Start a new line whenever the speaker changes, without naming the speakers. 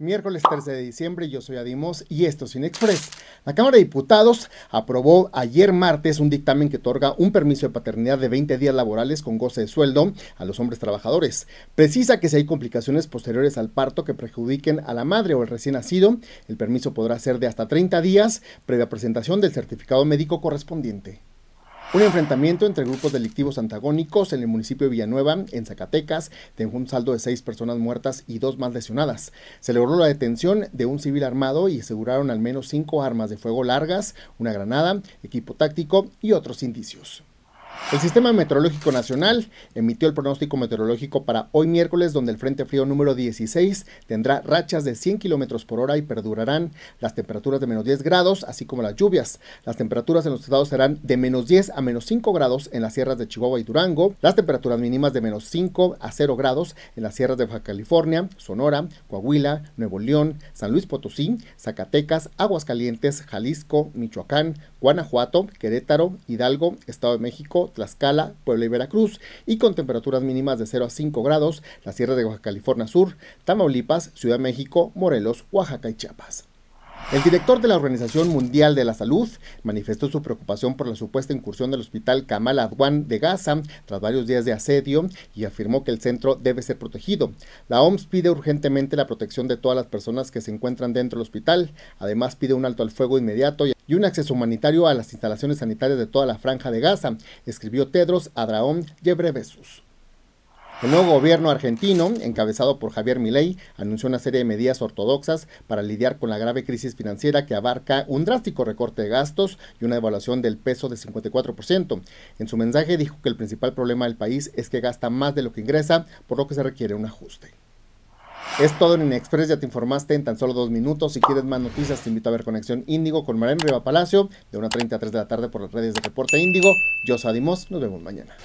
Miércoles 13 de diciembre, yo soy Adimos y esto es Inexpress. La Cámara de Diputados aprobó ayer martes un dictamen que otorga un permiso de paternidad de 20 días laborales con goce de sueldo a los hombres trabajadores. Precisa que si hay complicaciones posteriores al parto que perjudiquen a la madre o el recién nacido, el permiso podrá ser de hasta 30 días previa presentación del certificado médico correspondiente. Un enfrentamiento entre grupos delictivos antagónicos en el municipio de Villanueva, en Zacatecas, dejó un saldo de seis personas muertas y dos más lesionadas. Se logró la detención de un civil armado y aseguraron al menos cinco armas de fuego largas, una granada, equipo táctico y otros indicios. El Sistema Meteorológico Nacional emitió el pronóstico meteorológico para hoy miércoles, donde el Frente Frío número 16 tendrá rachas de 100 kilómetros por hora y perdurarán las temperaturas de menos 10 grados, así como las lluvias. Las temperaturas en los estados serán de menos 10 a menos 5 grados en las sierras de Chihuahua y Durango, las temperaturas mínimas de menos 5 a 0 grados en las sierras de Baja California, Sonora, Coahuila, Nuevo León, San Luis Potosí, Zacatecas, Aguascalientes, Jalisco, Michoacán, Guanajuato, Querétaro, Hidalgo, Estado de México Tlaxcala, Puebla y Veracruz, y con temperaturas mínimas de 0 a 5 grados, la Sierra de Oaxaca, California Sur, Tamaulipas, Ciudad México, Morelos, Oaxaca y Chiapas. El director de la Organización Mundial de la Salud manifestó su preocupación por la supuesta incursión del hospital Kamal Adwan de Gaza tras varios días de asedio y afirmó que el centro debe ser protegido. La OMS pide urgentemente la protección de todas las personas que se encuentran dentro del hospital. Además pide un alto al fuego inmediato y un acceso humanitario a las instalaciones sanitarias de toda la franja de Gaza, escribió Tedros Adraón Yebrevesus. El nuevo gobierno argentino, encabezado por Javier Milei, anunció una serie de medidas ortodoxas para lidiar con la grave crisis financiera que abarca un drástico recorte de gastos y una devaluación del peso de 54%. En su mensaje dijo que el principal problema del país es que gasta más de lo que ingresa, por lo que se requiere un ajuste. Es todo en Inexpress, ya te informaste en tan solo dos minutos. Si quieres más noticias, te invito a ver Conexión Índigo con Mariano Riva Palacio, de 1.30 a 3 de la tarde por las redes de Reporte Índigo. Yo soy Adimos, nos vemos mañana.